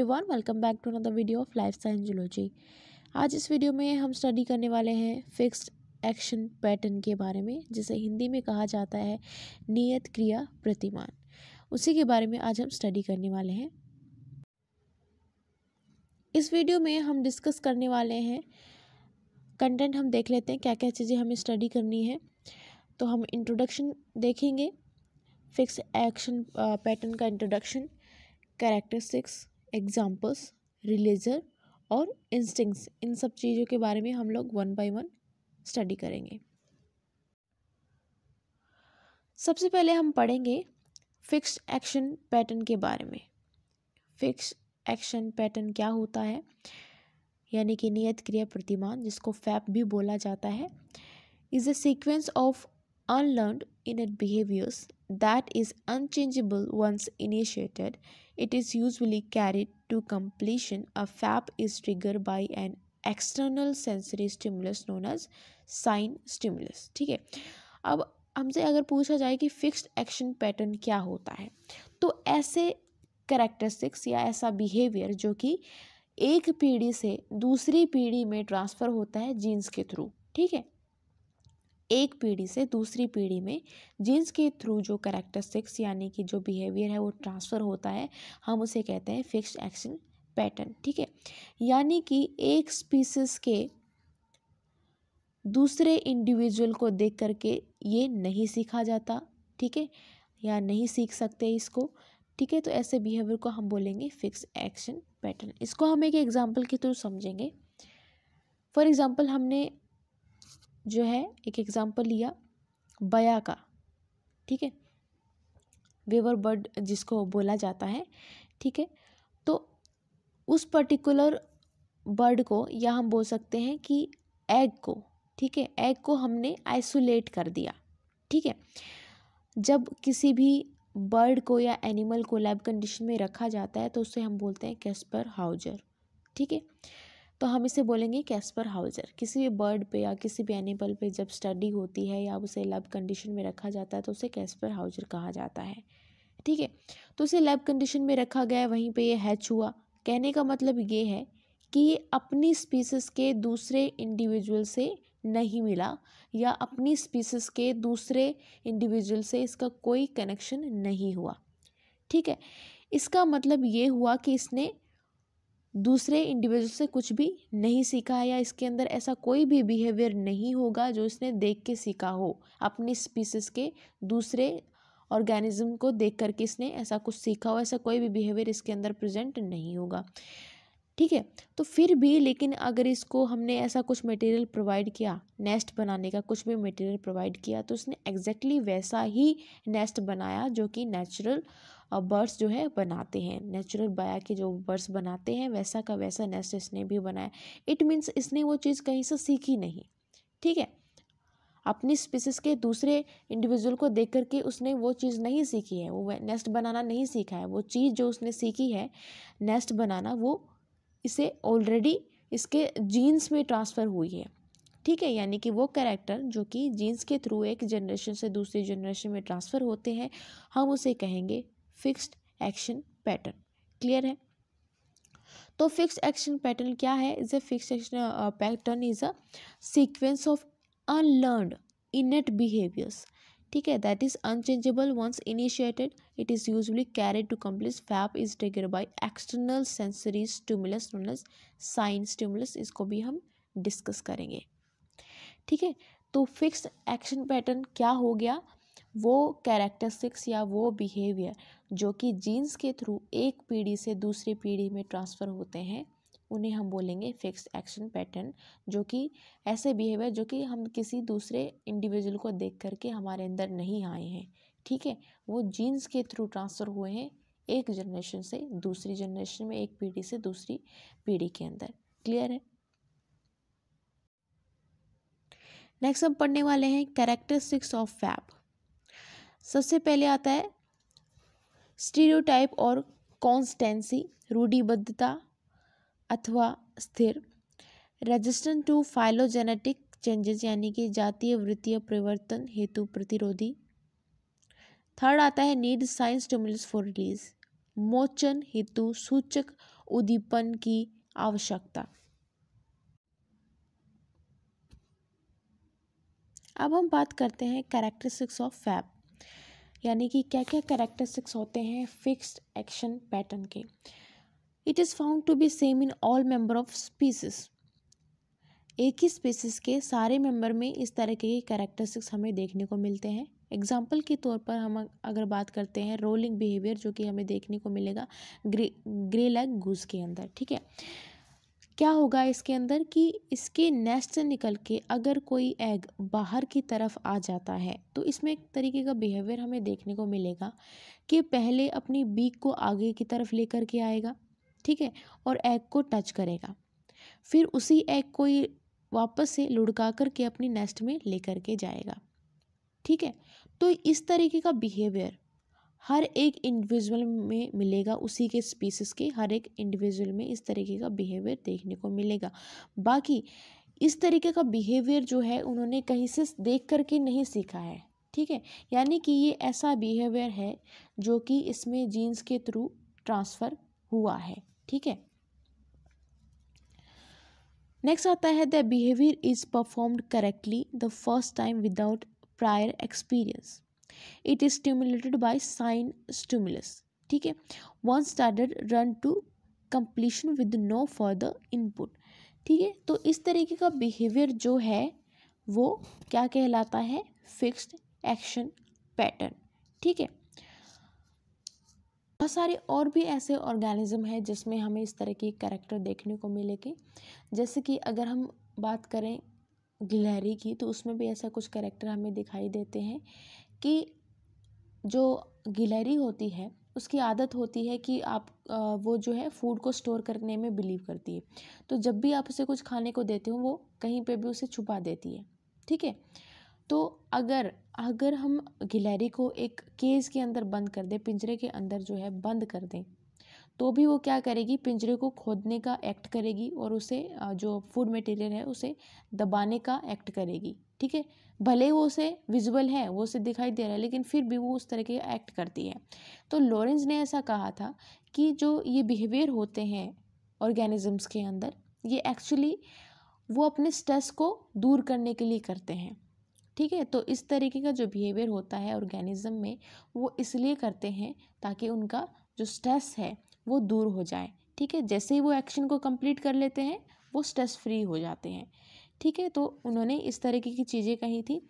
Everyone welcome back to another video of life science zoology आज इस video में हम स्टडी करने वाले हैं फिक्स्ड एक्शन पैटर्न के बारे में जिसे हिंदी में कहा जाता है नियत क्रिया प्रतिमान उसी के बारे में आज हम स्टडी करने वाले हैं इस वीडियो में हम डिस्कस करने वाले हैं कंटेंट हम देख लेते हैं क्या क्या चीज़ें हमें स्टडी करनी है तो हम इंट्रोडक्शन देखेंगे फिक्स एक्शन पैटर्न का इंट्रोडक्शन कैरेक्टरिस्टिक्स एग्जाम्पल्स रिलेजर और इंस्टिंग्स इन सब चीज़ों के बारे में हम लोग वन बाय वन स्टडी करेंगे सबसे पहले हम पढ़ेंगे फिक्स एक्शन पैटर्न के बारे में फिक्स एक्शन पैटर्न क्या होता है यानी कि नियत क्रिया प्रतिमान जिसको फैप भी बोला जाता है is a sequence of innate behaviours that is unchangeable once initiated It is usually carried to completion. A FAP is triggered by an external sensory stimulus known as sign stimulus ठीक है अब हमसे अगर पूछा जाए कि fixed action pattern क्या होता है तो ऐसे करेक्टरिस्टिक्स या ऐसा बिहेवियर जो कि एक पीढ़ी से दूसरी पीढ़ी में ट्रांसफ़र होता है जीन्स के थ्रू ठीक है एक पीढ़ी से दूसरी पीढ़ी में जीन्स के थ्रू जो करेक्टरिस्टिक्स यानी कि जो बिहेवियर है वो ट्रांसफ़र होता है हम उसे कहते हैं फिक्स्ड एक्शन पैटर्न ठीक है यानी कि एक स्पीसीस के दूसरे इंडिविजुअल को देख करके ये नहीं सीखा जाता ठीक है या नहीं सीख सकते इसको ठीक है तो ऐसे बिहेवियर को हम बोलेंगे फिक्स एक्शन पैटर्न इसको हम एक एग्जाम्पल के थ्रू समझेंगे फॉर एग्ज़ाम्पल हमने जो है एक एग्ज़ाम्पल लिया बया का ठीक है वेवर बर्ड जिसको बोला जाता है ठीक है तो उस पर्टिकुलर बर्ड को या हम बोल सकते हैं कि एग को ठीक है एग को हमने आइसोलेट कर दिया ठीक है जब किसी भी बर्ड को या एनिमल को लैब कंडीशन में रखा जाता है तो उसे हम बोलते हैं कैस्पर हाउजर ठीक है तो हम इसे बोलेंगे कैस्पर हाउजर किसी भी बर्ड पे या किसी भी एनिमल पे जब स्टडी होती है या उसे लैब कंडीशन में रखा जाता है तो उसे कैस्पर हाउजर कहा जाता है ठीक है तो उसे लैब कंडीशन में रखा गया वहीं पे ये हैच हुआ कहने का मतलब ये है कि ये अपनी स्पीसीस के दूसरे इंडिविजुअल से नहीं मिला या अपनी स्पीसीस के दूसरे इंडिविजुअल से इसका कोई कनेक्शन नहीं हुआ ठीक है इसका मतलब ये हुआ कि इसने दूसरे इंडिविजुअल से कुछ भी नहीं सीखा है या इसके अंदर ऐसा कोई भी बिहेवियर नहीं होगा जो इसने देख के सीखा हो अपनी स्पीसीज के दूसरे ऑर्गेनिज्म को देख करके इसने ऐसा कुछ सीखा हो ऐसा कोई भी बिहेवियर इसके अंदर प्रेजेंट नहीं होगा ठीक है तो फिर भी लेकिन अगर इसको हमने ऐसा कुछ मटेरियल प्रोवाइड किया नेस्ट बनाने का कुछ भी मटेरियल प्रोवाइड किया तो उसने एग्जैक्टली exactly वैसा ही नेस्ट बनाया जो कि नेचुरल बर्ड्स जो है बनाते हैं नेचुरल बाया के जो बर्ड्स बनाते हैं वैसा का वैसा नेस्ट इसने भी बनाया इट मीन्स इसने वो चीज़ कहीं से सीखी नहीं ठीक है अपनी स्पीसीस के दूसरे इंडिविजुअल को देख करके उसने वो चीज़ नहीं सीखी है वो नेस्ट बनाना नहीं सीखा है वो चीज़ जो उसने सीखी है नेस्ट बनाना वो इसे ऑलरेडी इसके जीन्स में ट्रांसफ़र हुई है ठीक है यानी कि वो कैरेक्टर जो कि जीन्स के थ्रू एक जनरेशन से दूसरी जनरेशन में ट्रांसफ़र होते हैं हम उसे कहेंगे फिक्स्ड एक्शन पैटर्न क्लियर है तो फिक्स एक्शन पैटर्न क्या है is a fix action pattern is a sequence of unlearn innate behaviours ठीक है that is unchangeable once initiated it is usually carried to completion FAP is trigger by external sensory stimulus known as sign stimulus इसको भी हम discuss करेंगे ठीक है तो fix action pattern क्या हो गया वो कैरेक्टरिस्टिक्स या वो बिहेवियर जो कि जीन्स के थ्रू एक पीढ़ी से दूसरी पीढ़ी में ट्रांसफ़र होते हैं उन्हें हम बोलेंगे फिक्स एक्शन पैटर्न जो कि ऐसे बिहेवियर जो कि हम किसी दूसरे इंडिविजुअल को देख करके हमारे अंदर नहीं आए हैं ठीक है वो जीन्स के थ्रू ट्रांसफ़र हुए हैं एक जनरेशन से दूसरी जनरेशन में एक पीढ़ी से दूसरी पीढ़ी के अंदर क्लियर है नेक्स्ट हम पढ़ने वाले हैं कैरेक्टरिस्टिक्स ऑफ फैप सबसे पहले आता है स्टीरियोटाइप और कॉन्स्टेंसी रूढ़िबद्धता अथवा स्थिर रेजिस्टेंट टू फाइलोजेनेटिक चेंजेस यानी कि जातीय वृत्तीय परिवर्तन हेतु प्रतिरोधी थर्ड आता है need signs stimulus for release मोचन हेतु सूचक उद्दीपन की आवश्यकता अब हम बात करते हैं कैरेक्टरिस्टिक्स ऑफ फैब यानी कि क्या क्या करेक्टरिस्टिक्स होते हैं फिक्स्ड एक्शन पैटर्न के it is found to be same in all member of species एक ही स्पीसीज के सारे मेंबर में इस तरह के करेक्टरिस्टिक्स हमें देखने को मिलते हैं एग्जाम्पल के तौर पर हम अगर बात करते हैं रोलिंग बिहेवियर जो कि हमें देखने को मिलेगा ग्रे ग्रे लैग घूस के अंदर ठीक है क्या होगा इसके अंदर कि इसके नेस्ट से निकल के अगर कोई एग बाहर की तरफ आ जाता है तो इसमें एक तरीके का बिहेवियर हमें देखने को मिलेगा कि पहले अपनी बीक को आगे की तरफ लेकर के आएगा ठीक है और एग को टच करेगा फिर उसी एग को ही वापस से लुढ़का करके अपनी नेस्ट में लेकर के जाएगा ठीक है तो इस तरीके का बिहेवियर हर एक इंडिविजुअल में मिलेगा उसी के स्पीसीज के हर एक इंडिविजुअल में इस तरीके का बिहेवियर देखने को मिलेगा बाकी इस तरीके का बिहेवियर जो है उन्होंने कहीं से देख करके नहीं सीखा है ठीक है यानी कि ये ऐसा बिहेवियर है जो कि इसमें जीन्स के थ्रू ट्रांसफ़र हुआ है ठीक है नेक्स्ट आता है the behaviour is performed correctly the first time without prior experience it is stimulated by sign stimulus ठीक है once started run to completion with no further input ठीक है तो इस तरीके का बिहेवियर जो है वो क्या कहलाता है फिक्स्ड एक्शन पैटर्न ठीक है बहुत सारे और भी ऐसे ऑर्गेनिज्म हैं जिसमें हमें इस तरह की करेक्टर देखने को मिलेगी जैसे कि अगर हम बात करें गिलहरी की तो उसमें भी ऐसा कुछ करेक्टर हमें दिखाई देते हैं कि जो गिलहरी होती है उसकी आदत होती है कि आप वो जो है फूड को स्टोर करने में बिलीव करती है तो जब भी आप उसे कुछ खाने को देते हो वो कहीं पे भी उसे छुपा देती है ठीक है तो अगर अगर हम गिलहरी को एक केज के अंदर बंद कर दें पिंजरे के अंदर जो है बंद कर दें तो भी वो क्या करेगी पिंजरे को खोदने का एक्ट करेगी और उसे जो फूड मटेरियल है उसे दबाने का एक्ट करेगी ठीक है भले वो उसे विजुअल है वो उसे दिखाई दे रहा है लेकिन फिर भी वो उस तरह के एक्ट करती है तो लॉरेंस ने ऐसा कहा था कि जो ये बिहेवियर होते हैं ऑर्गेनिजम्स के अंदर ये एक्चुअली वो अपने स्ट्रेस को दूर करने के लिए करते हैं ठीक है तो इस तरीके का जो बिहेवियर होता है ऑर्गेनिज्म में वो इसलिए करते हैं ताकि उनका जो स्ट्रेस है वो दूर हो जाए ठीक है जैसे ही वो एक्शन को कंप्लीट कर लेते हैं वो स्ट्रेस फ्री हो जाते हैं ठीक है तो उन्होंने इस तरीके की चीज़ें कही थी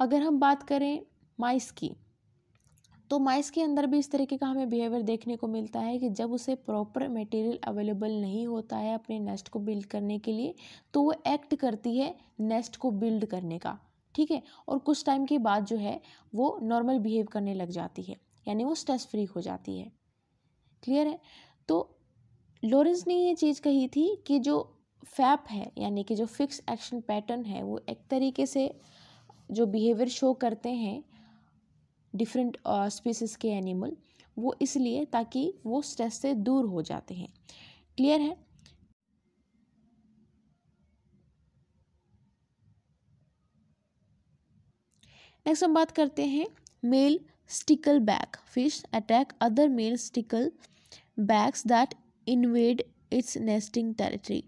अगर हम बात करें माइस की तो माइस के अंदर भी इस तरीके का हमें बिहेवियर देखने को मिलता है कि जब उसे प्रॉपर मटेरियल अवेलेबल नहीं होता है अपने नेस्ट को बिल्ड करने के लिए तो वो एक्ट करती है नेस्ट को बिल्ड करने का ठीक है और कुछ टाइम के बाद जो है वो नॉर्मल बिहेव करने लग जाती है यानी वो स्ट्रेस फ्री हो जाती है क्लियर है तो लॉरेंस ने ये चीज़ कही थी कि जो फैप है यानी कि जो फिक्स एक्शन पैटर्न है वो एक तरीके से जो बिहेवियर शो करते हैं डिफरेंट स्पीसीज के एनिमल वो इसलिए ताकि वो स्ट्रेस से दूर हो जाते हैं क्लियर है नेक्स्ट हम बात करते हैं male stickleback fish attack other male sticklebacks that invade its nesting territory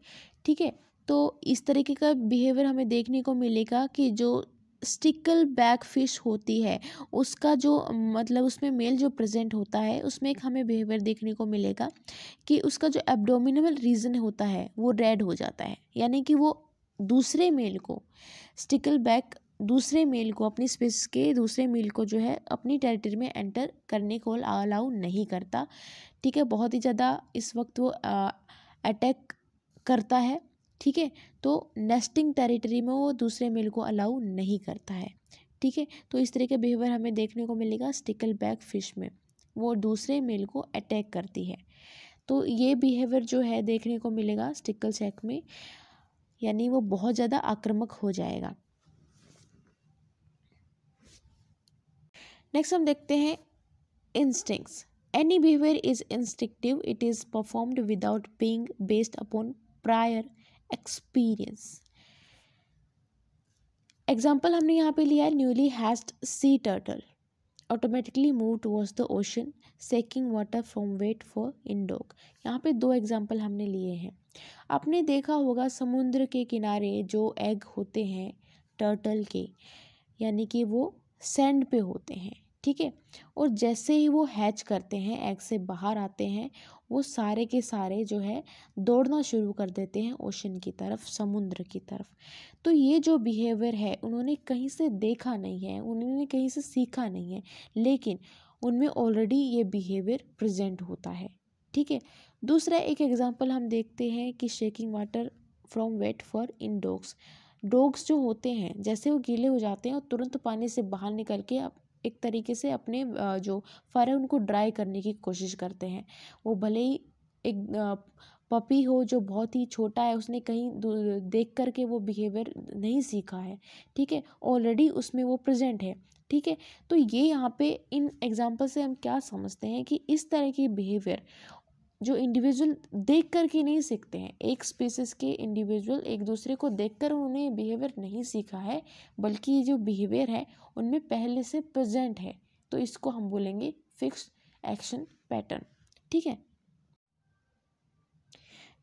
ठीक है तो इस तरीके का बिहेवियर हमें देखने को मिलेगा कि जो स्टिकल बैक फिश होती है उसका जो मतलब उसमें मेल जो प्रेजेंट होता है उसमें एक हमें बिहेवियर देखने को मिलेगा कि उसका जो एब्डोमिनल रीजन होता है वो रेड हो जाता है यानी कि वो दूसरे मेल को स्टिकल बैक दूसरे मेल को अपनी स्पेस के दूसरे मेल को जो है अपनी टेरिटरी में एंटर करने को अलाउ नहीं करता ठीक है बहुत ही ज़्यादा इस वक्त वो अटैक करता है ठीक है तो नेस्टिंग टेरिटरी में वो दूसरे मेल को अलाउ नहीं करता है ठीक है तो इस तरह के बिहेवियर हमें देखने को मिलेगा स्टिकल बैक फिश में वो दूसरे मेल को अटैक करती है तो ये बिहेवियर जो है देखने को मिलेगा स्टिकल सेक में यानी वो बहुत ज़्यादा आक्रामक हो जाएगा नेक्स्ट हम देखते हैं instincts any behaviour is instinctive it is performed without being based upon prior experience example हमने यहाँ पे लिया है newly hatched sea turtle automatically move towards the ocean shaking water from wet for in dogs यहाँ पे दो एग्जाम्पल हमने लिए हैं आपने देखा होगा समुद्र के किनारे जो एग होते हैं टर्टल के यानी कि वो सैंड पे होते हैं ठीक है और जैसे ही वो हैच करते हैं एग से बाहर आते हैं वो सारे के सारे जो है दौड़ना शुरू कर देते हैं ओशन की तरफ समुद्र की तरफ तो ये जो बिहेवियर है उन्होंने कहीं से देखा नहीं है उन्होंने कहीं से सीखा नहीं है लेकिन उनमें ऑलरेडी ये बिहेवियर प्रेजेंट होता है ठीक है दूसरा एक एग्जाम्पल हम देखते हैं कि shaking water from wet for in dogs dogs जो होते हैं जैसे वो गीले हो जाते हैं और तुरंत पानी से बाहर निकल के एक तरीके से अपने जो फर है उनको ड्राई करने की कोशिश करते हैं वो भले ही एक पपी हो जो बहुत ही छोटा है उसने कहीं देख कर के वो बिहेवियर नहीं सीखा है ठीक है ऑलरेडी उसमें वो प्रेजेंट है ठीक है तो ये यहाँ पे इन एग्जाम्पल से हम क्या समझते हैं कि इस तरह की बिहेवियर जो इंडिविजुअल देख कर के नहीं सीखते हैं एक स्पीसीज के इंडिविजुअल एक दूसरे को देख कर उन्होंने बिहेवियर नहीं सीखा है बल्कि ये जो बिहेवियर है उनमें पहले से प्रजेंट है तो इसको हम बोलेंगे फिक्स एक्शन पैटर्न ठीक है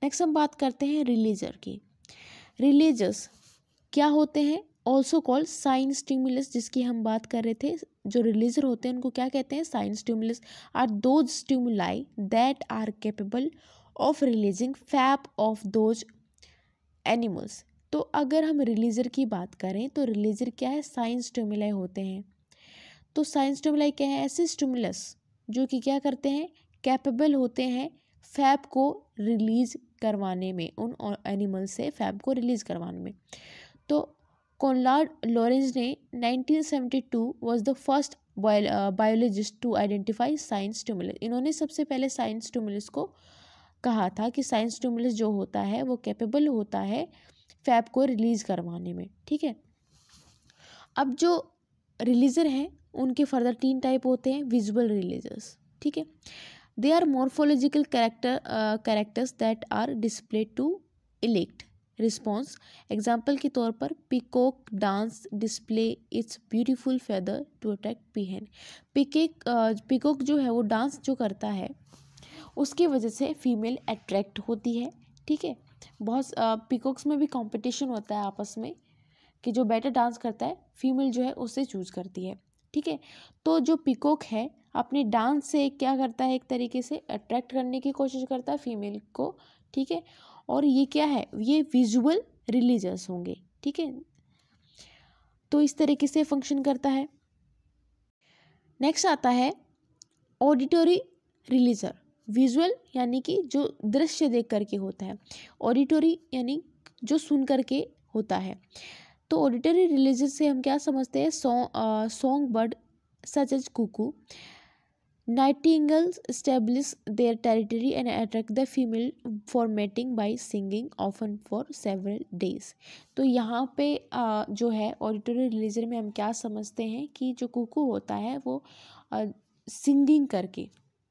नेक्स्ट हम बात करते हैं रिलीजर की रिलीजस क्या होते हैं ऑल्सो कॉल साइन स्टिमुलस जिसकी हम बात कर रहे थे जो रिलीजर होते हैं उनको क्या कहते हैं sign stimulus are those stimuli that are capable of releasing FAP of those animals तो अगर हम रिलीजर की बात करें तो रिलीजर क्या है साइंस स्टिमुलाई होते हैं तो साइंस स्टिमुलाई क्या है ऐसे स्टिमुलस जो कि क्या करते हैं कैपेबल होते हैं फैप को रिलीज़ करवाने में उन एनिमल से फैप को रिलीज़ करवाने में Conrad लॉरेंस ने 1972 was the first biologist to identify साइंस टूमुलस इन्होंने सबसे पहले साइंस स्टिमुलस को कहा था कि साइंस स्टिमुलस जो होता है वो कैपेबल होता है फैप को रिलीज़ करवाने में ठीक है अब जो रिलीज़र हैं उनके फर्दर तीन टाइप होते हैं विजुअल रिलीजर्स ठीक है they are morphological character characters that are display to elicit response example के तौर पर peacock dance display its beautiful feather to attract peahen peacock peacock जो है वो डांस जो करता है उसकी वजह से फीमेल अट्रैक्ट होती है ठीक है बहुत पिकॉक्स में भी कंपटीशन होता है आपस में कि जो बेटर डांस करता है फीमेल जो है उसे चूज करती है ठीक है तो जो पिकॉक है अपने डांस से क्या करता है एक तरीके से अट्रैक्ट करने की कोशिश करता है फीमेल को ठीक है और ये क्या है ये विजुअल रिलीजर्स होंगे ठीक है तो इस तरीके से फंक्शन करता है नेक्स्ट आता है ऑडिटोरी रिलीजर विजुअल यानी कि जो दृश्य देख करके होता है ऑडिटोरी यानी जो सुन करके होता है तो ऑडिटोरी रिलीजर से हम क्या समझते हैं song bird such as cuckoo Nightingales establish their territory and attract the female for mating by singing often for several days. तो यहाँ पे जो है ऑडिटोरियल रिलीजन में हम क्या समझते हैं कि जो कुकू होता है वो सिंगिंग करके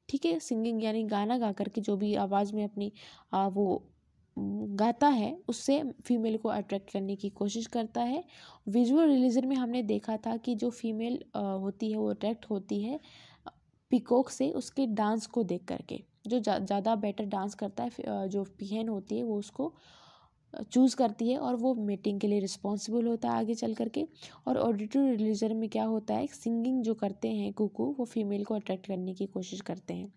ठीक है सिंगिंग यानी गाना गा करके जो भी आवाज़ में अपनी वो गाता है उससे फीमेल को अट्रैक्ट करने की कोशिश करता है विजुअल रिलीजन में हमने देखा था कि जो फीमेल होती है वो अट्रैक्ट होती है पिकॉक से उसके डांस को देख करके जो ज़्यादा बेटर डांस करता है जो पीहन होती है वो उसको चूज़ करती है और वो मीटिंग के लिए रिस्पॉन्सिबल होता है आगे चल करके और ऑडिटरी रिलीजन में क्या होता है सिंगिंग जो करते हैं कुकू वो फीमेल को अट्रैक्ट करने की कोशिश करते हैं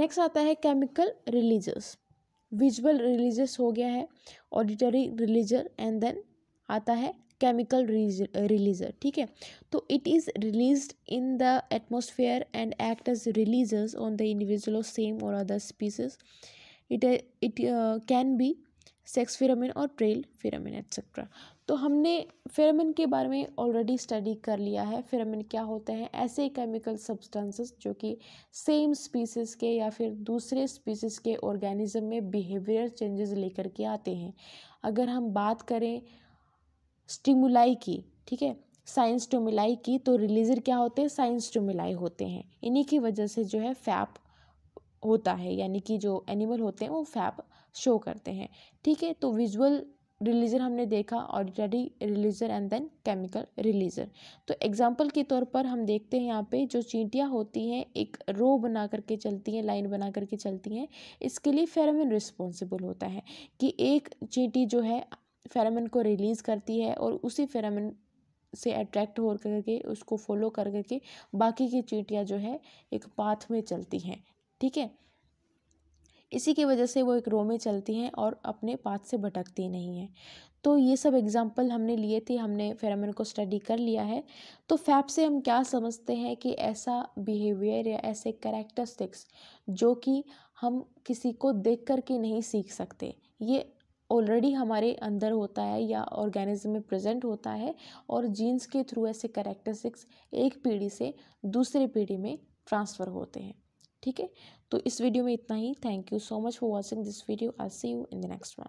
नेक्स्ट आता है केमिकल रिलीजस विजुअल रिलीजस हो गया है ऑडिटरी रिलीजन एंड देन आता है केमिकल रिलीजर ठीक है तो it is release in the atmosphere and act as release on the individual of same और other species it it uh, can sex pheromone और ट्रेल फिरामिन एक्सेट्रा तो हमने फिरामिन के बारे में ऑलरेडी स्टडी कर लिया है फेरामिन क्या होते हैं ऐसे केमिकल सब्सटेंसेस जो कि सेम स्पीसीज़ के या फिर दूसरे स्पीसीज़ के ऑर्गेनिज्म में बिहेवियर चेंजेस लेकर के आते हैं अगर हम बात करें स्टिमुलाई की ठीक है साइंस स्टोमिलाई की तो रिलीजर क्या होते हैं साइंस स्टोमिलाई होते हैं इन्हीं की वजह से जो है फैप होता है यानी कि जो एनिमल होते हैं वो फैप शो करते हैं ठीक है तो विजुअल रिलीजर हमने देखा auditory releaser and then chemical releaser तो एग्जाम्पल के तौर पर हम देखते हैं यहाँ पे जो चींटियाँ होती हैं एक रो बना करके चलती हैं लाइन बना करके चलती हैं इसके लिए फेरामिन रिस्पॉन्सिबल होता है कि एक चींटी जो है फेरामिन को रिलीज़ करती है और उसी फेरामिन से अट्रैक्ट हो करके उसको फॉलो कर कर के बाकी की चींटियाँ जो है एक पाथ में चलती हैं ठीक है इसी की वजह से वो एक रो में चलती हैं और अपने पाथ से भटकती नहीं हैं तो ये सब एग्जाम्पल हमने लिए थे हमने फेरामिन को स्टडी कर लिया है तो फैप से हम क्या समझते हैं कि ऐसा बिहेवियर या ऐसे करेक्टरस्टिक्स जो कि हम किसी को देख कर के नहीं सीख सकते ये ऑलरेडी हमारे अंदर होता है या ऑर्गेनिज्म में प्रेजेंट होता है और जीन्स के थ्रू ऐसे करेक्टरिस्टिक्स एक पीढ़ी से दूसरे पीढ़ी में ट्रांसफ़र होते हैं ठीक है तो इस वीडियो में इतना ही thank you so much for watching this video I see you in the next one